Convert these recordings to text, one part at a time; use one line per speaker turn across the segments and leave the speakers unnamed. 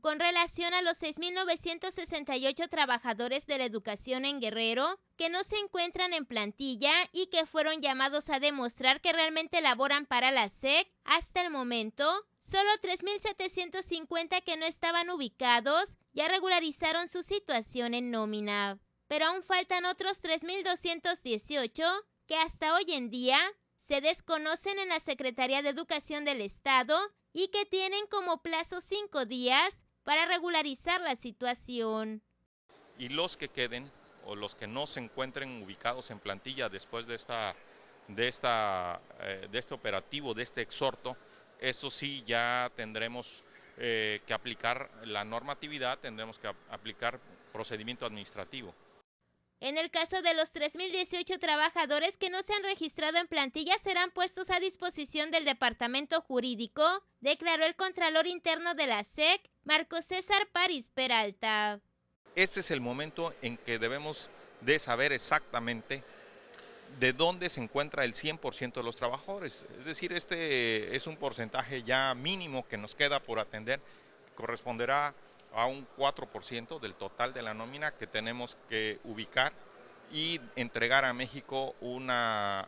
Con relación a los 6.968 trabajadores de la educación en Guerrero que no se encuentran en plantilla y que fueron llamados a demostrar que realmente laboran para la SEC, hasta el momento, solo 3.750 que no estaban ubicados ya regularizaron su situación en nómina. Pero aún faltan otros 3.218 que hasta hoy en día se desconocen en la Secretaría de Educación del Estado y que tienen como plazo cinco días para regularizar la situación.
Y los que queden o los que no se encuentren ubicados en plantilla después de, esta, de, esta, eh, de este operativo, de este exhorto, eso sí ya tendremos eh, que aplicar la normatividad, tendremos que aplicar procedimiento administrativo.
En el caso de los 3.018 trabajadores que no se han registrado en plantilla, serán puestos a disposición del Departamento Jurídico, declaró el Contralor Interno de la SEC, Marco César París Peralta.
Este es el momento en que debemos de saber exactamente de dónde se encuentra el 100% de los trabajadores. Es decir, este es un porcentaje ya mínimo que nos queda por atender. Corresponderá a un 4% del total de la nómina que tenemos que ubicar y entregar a México una,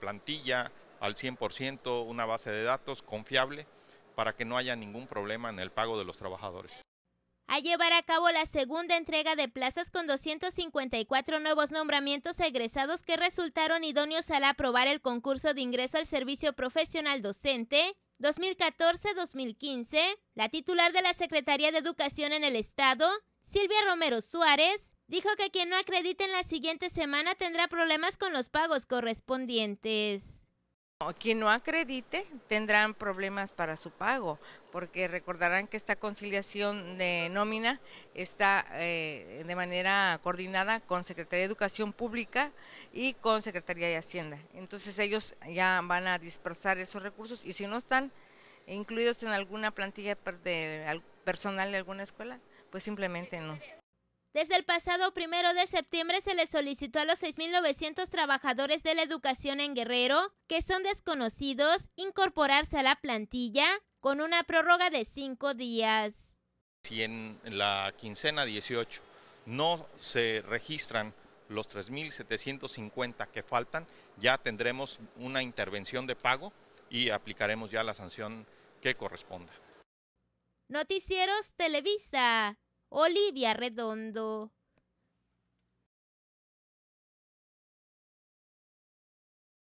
plantilla al 100%, una base de datos confiable para que no haya ningún problema en el pago de los trabajadores
a llevar a cabo la segunda entrega de plazas con 254 nuevos nombramientos egresados que resultaron idóneos al aprobar el concurso de ingreso al servicio profesional docente 2014-2015, la titular de la Secretaría de Educación en el Estado, Silvia Romero Suárez, dijo que quien no acredite en la siguiente semana tendrá problemas con los pagos correspondientes. Quien no acredite tendrán problemas
para su pago, porque recordarán que esta conciliación de nómina está eh, de manera coordinada con Secretaría de Educación Pública y con Secretaría de Hacienda. Entonces ellos ya van a dispersar esos recursos y si no están incluidos en alguna plantilla de personal de alguna escuela, pues simplemente no.
Desde el pasado primero de septiembre se le solicitó a los 6.900 trabajadores de la educación en Guerrero, que son desconocidos, incorporarse a la plantilla con una prórroga de cinco días.
Si en la quincena 18 no se registran los 3.750 que faltan, ya tendremos una intervención de pago y aplicaremos ya la sanción que corresponda.
Noticieros Televisa. Olivia Redondo.